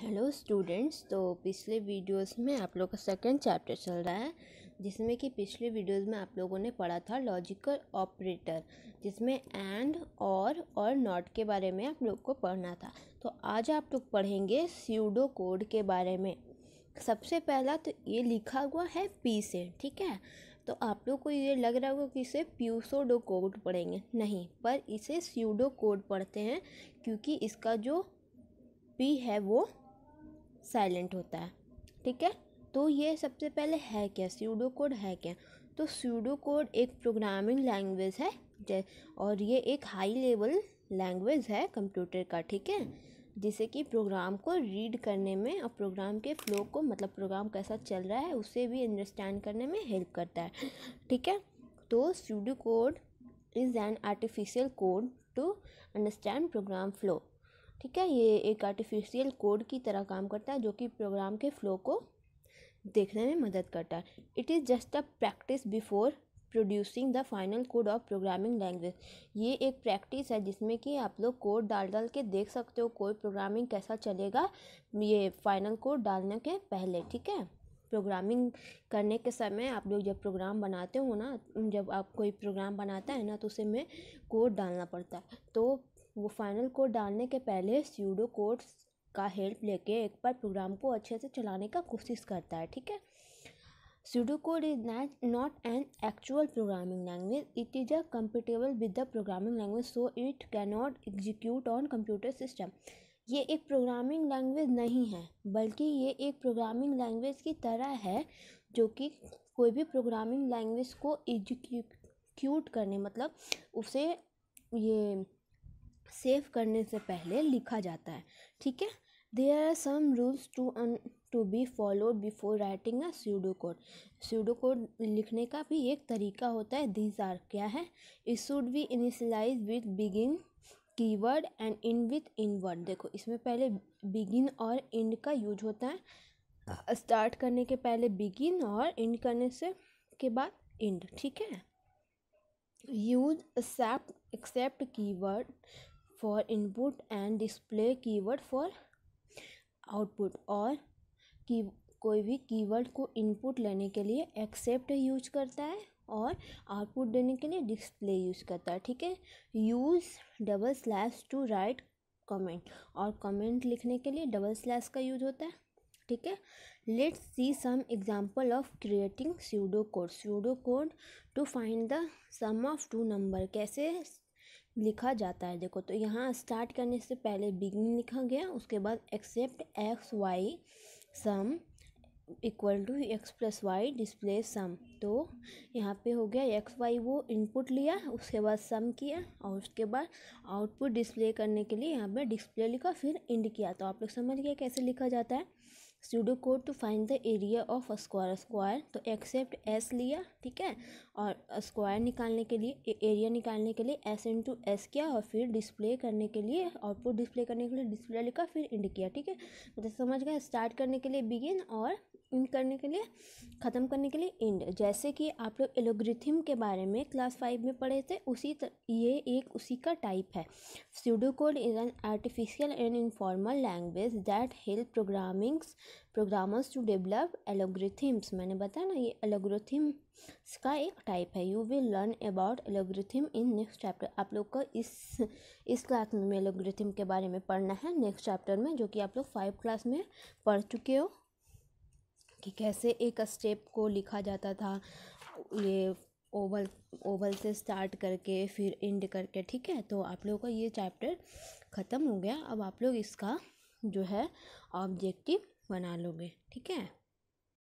hello students तो पिछले videos में आप लोग का सेकंड चैप्टर चल रहा है जिसमें कि पिछले वीडियोस में आप लोगों ने पढ़ा था लॉजिकल ऑपरेटर जिसमें एंड और और नॉट के बारे में आप लोग को पढ़ना था तो आज आप लोग पढ़ेंगे सीडो कोड के बारे में सबसे पहला तो ये लिखा हुआ है पी से ठीक है तो आप लोग को ये लग रहा होगा कि इसे प्यूसोडो कोड पढ़ेंगे नहीं पर इसे सीडो कोड पढ़ते हैं क्योंकि इसका जो पी है वो साइलेंट होता है ठीक है तो ये सबसे पहले है क्या स्यूडो कोड है क्या तो स्यूडो कोड एक प्रोग्रामिंग लैंग्वेज है और ये एक हाई लेवल लैंग्वेज है कंप्यूटर का ठीक है जिसे कि प्रोग्राम को रीड करने में और प्रोग्राम के फ्लो को मतलब प्रोग्राम कैसा चल रहा है उसे भी अंडरस्टैंड करने में हेल्प करता है ठीक है तो pseudo code is an artificial code to understand program flow ठीक है ये एक आर्टिफिशियल कोड की तरह काम करता है जो कि प्रोग्राम के फ्लो को देखने में मदद करता है it is just a practice before producing the final code of programming language ये एक प्रैक्टिस है जिसमें कि आप लोग कोड डाल डाल के देख सकते हो कोई प्रोग्रामिंग कैसा चलेगा ये फाइनल कोड डालने के पहले ठीक है प्रोग्रामिंग करने के समय आप लोग जब प्रोग्राम बनाते हो ना जब आप कोई प्रोग्राम बनाता है ना तो उसे में कोड डालना पड़ता है तो वो फाइनल कोड डालने के पहले स्यूडो कोड्स का हेल्प लेके एक बार प्रोग्राम को अच्छे से चलाने का कोशिश करता है ठीक है code is not not an actual programming language it is a compatible with the programming language so it can not execute on computer system ये एक प्रोग्रामिंग लैंग्वेज नहीं है बल्कि ये एक प्रोग्रामिंग लैंग्वेज की तरह है जो कि कोई भी प्रोग्रामिंग लैंग्वेज को एग्जीक्यूट करने मतलब उसे ये सेव करने से पहले लिखा जाता है ठीक है there are some rules to to be followed before writing a pseudo code pseudo code लिखने का भी एक तरीका होता है दीज आर क्या है it should be initialise with begin keyword and in with in word देखो इसमें पहले बिगिन और इंड का यूज होता है स्टार्ट करने के पहले बिगिन और इंड करने से के बाद इंड ठीक है use accept accept keyword for input and display keyword for output और की कोई भी कीवर्ड को इनपुट लेने के लिए एक्सेप्ट यूज करता है और आउटपुट देने के लिए डिस्प्ले यूज करता है ठीक है use double slash to write comment और कमेंट लिखने के लिए डबल स्लैश का यूज होता है ठीक है let's see some example of creating pseudo code pseudo code to find the sum of two number कैसे लिखा जाता है देखो तो यहाँ स्टार्ट करने से पहले बिगिन लिखा गया उसके बाद accept X Y sum equal to X plus Y display sum तो यहाँ पे हो गया एक्स वाई वो इनपुट लिया उसके बाद सम किया और उसके बाद आउटपुट डिस्प्ले करने के लिए यहाँ पे डिस्प्ले लिखा फिर इंड किया तो आप लोग समझ गए कैसे लिखा जाता है pseudo code to find the area of square square तो एक्सेप्ट एस लिया ठीक है और स्क्वायर निकालने के लिए एरिया निकालने के लिए एस इंटू एस किया और फिर डिस्प्ले करने के लिए आउटपुट डिस्प्ले करने के लिए डिस्प्ले लिखा फिर इंड किया ठीक है मतलब समझ गया स्टार्ट करने के लिए बिगिन और इंड करने के लिए ख़त्म करने के लिए इंड जैसे कि आप लोग एलोग्रिथिम के बारे में क्लास फाइव में पढ़े थे उसी तर, ये एक उसी का टाइप है pseudo code is an artificial and informal language that help programmings programmers to develop algorithms मैंने बताया ना ये एलोग्रिथिम्स का एक टाइप है you will learn about algorithm in next chapter आप लोग को इस इस क्लास में एलोग्रिथिम के बारे में पढ़ना है नेक्स्ट चैप्टर में जो कि आप लोग फाइव क्लास में पढ़ चुके हो कि कैसे एक स्टेप को लिखा जाता था ये ओवल ओवल से स्टार्ट करके फिर एंड करके ठीक है तो आप लोगों का ये चैप्टर ख़त्म हो गया अब आप लोग इसका जो है ऑब्जेक्टिव बना लोगे ठीक है